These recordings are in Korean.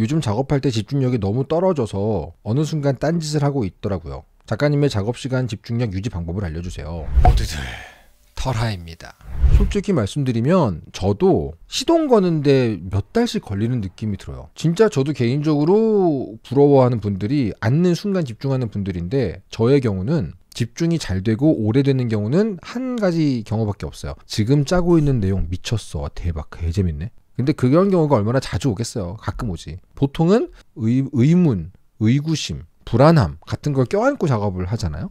요즘 작업할 때 집중력이 너무 떨어져서 어느 순간 딴짓을 하고 있더라고요. 작가님의 작업 시간 집중력 유지 방법을 알려주세요. 모두들 털하입니다. 솔직히 말씀드리면 저도 시동 거는데 몇 달씩 걸리는 느낌이 들어요. 진짜 저도 개인적으로 부러워하는 분들이 앉는 순간 집중하는 분들인데 저의 경우는 집중이 잘 되고 오래되는 경우는 한 가지 경우밖에 없어요. 지금 짜고 있는 내용 미쳤어. 대박. 개재밌네. 근데 그런 경우가 얼마나 자주 오겠어요. 가끔 오지. 보통은 의, 의문, 의구심, 불안함 같은 걸 껴안고 작업을 하잖아요.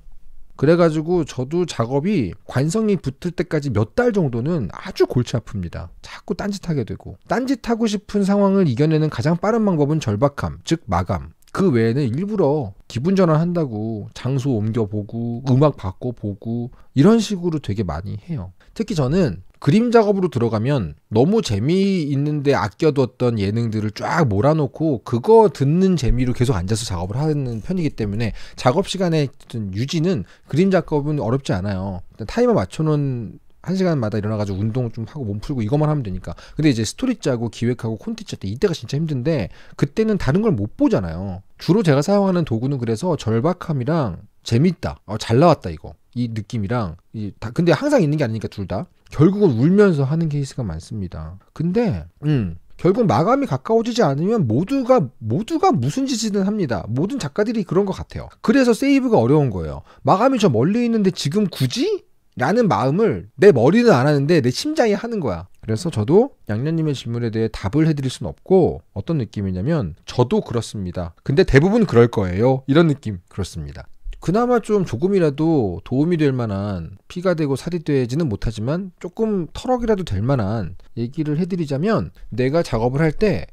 그래가지고 저도 작업이 관성이 붙을 때까지 몇 달 정도는 아주 골치 아픕니다. 자꾸 딴짓하게 되고 딴짓하고 싶은 상황을 이겨내는 가장 빠른 방법은 절박함, 즉 마감. 그 외에는 일부러 기분 전환한다고 장소 옮겨보고 음악 바꿔보고 이런 식으로 되게 많이 해요. 특히 저는 그림 작업으로 들어가면 너무 재미있는데 아껴뒀던 예능들을 쫙 몰아놓고 그거 듣는 재미로 계속 앉아서 작업을 하는 편이기 때문에 작업 시간의 유지는 그림 작업은 어렵지 않아요. 타이머 맞춰놓은 한 시간마다 일어나가지고 운동 좀 하고 몸 풀고 이것만 하면 되니까. 근데 이제 스토리 짜고 기획하고 콘텐츠 때 이때가 진짜 힘든데 그때는 다른 걸 못 보잖아요. 주로 제가 사용하는 도구는 그래서 절박함이랑 재밌다. 어, 잘 나왔다 이거. 이 느낌이랑 이 다 근데 항상 있는 게 아니니까 둘 다 결국은 울면서 하는 케이스가 많습니다. 근데 음 결국 마감이 가까워지지 않으면 모두가 모두가 무슨 짓이든 합니다. 모든 작가들이 그런 것 같아요. 그래서 세이브가 어려운 거예요. 마감이 저 멀리 있는데 지금 굳이? 라는 마음을 내 머리는 안 하는데 내 심장이 하는 거야. 그래서 저도 양녀님의 질문에 대해 답을 해드릴 순 없고 어떤 느낌이냐면 저도 그렇습니다. 근데 대부분 그럴 거예요. 이런 느낌 그렇습니다. 그나마 좀 조금이라도 도움이 될 만한 피가 되고 살이 되지는 못하지만 조금 터럭이라도 될 만한 얘기를 해드리자면 내가 작업을 할 때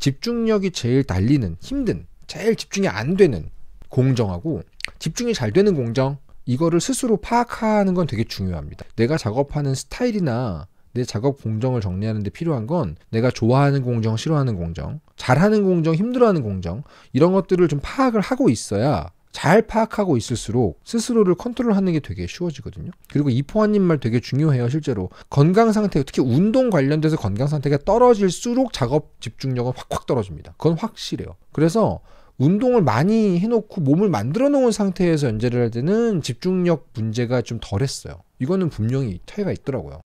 집중력이 제일 달리는 힘든 제일 집중이 안 되는 공정하고 집중이 잘 되는 공정 이거를 스스로 파악하는 건 되게 중요합니다. 내가 작업하는 스타일이나 내 작업 공정을 정리하는 데 필요한 건 내가 좋아하는 공정, 싫어하는 공정, 잘하는 공정, 힘들어하는 공정 이런 것들을 좀 파악을 하고 있어야 잘 파악하고 있을수록 스스로를 컨트롤하는 게 되게 쉬워지거든요. 그리고 이포한님말 되게 중요해요. 실제로 건강 상태 특히 운동 관련돼서 건강 상태가 떨어질수록 작업 집중력은 확확 떨어집니다. 그건 확실해요. 그래서 운동을 많이 해놓고 몸을 만들어 놓은 상태에서 연재를 할 때는 집중력 문제가 좀 덜했어요. 이거는 분명히 차이가 있더라고요.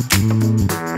Thank you.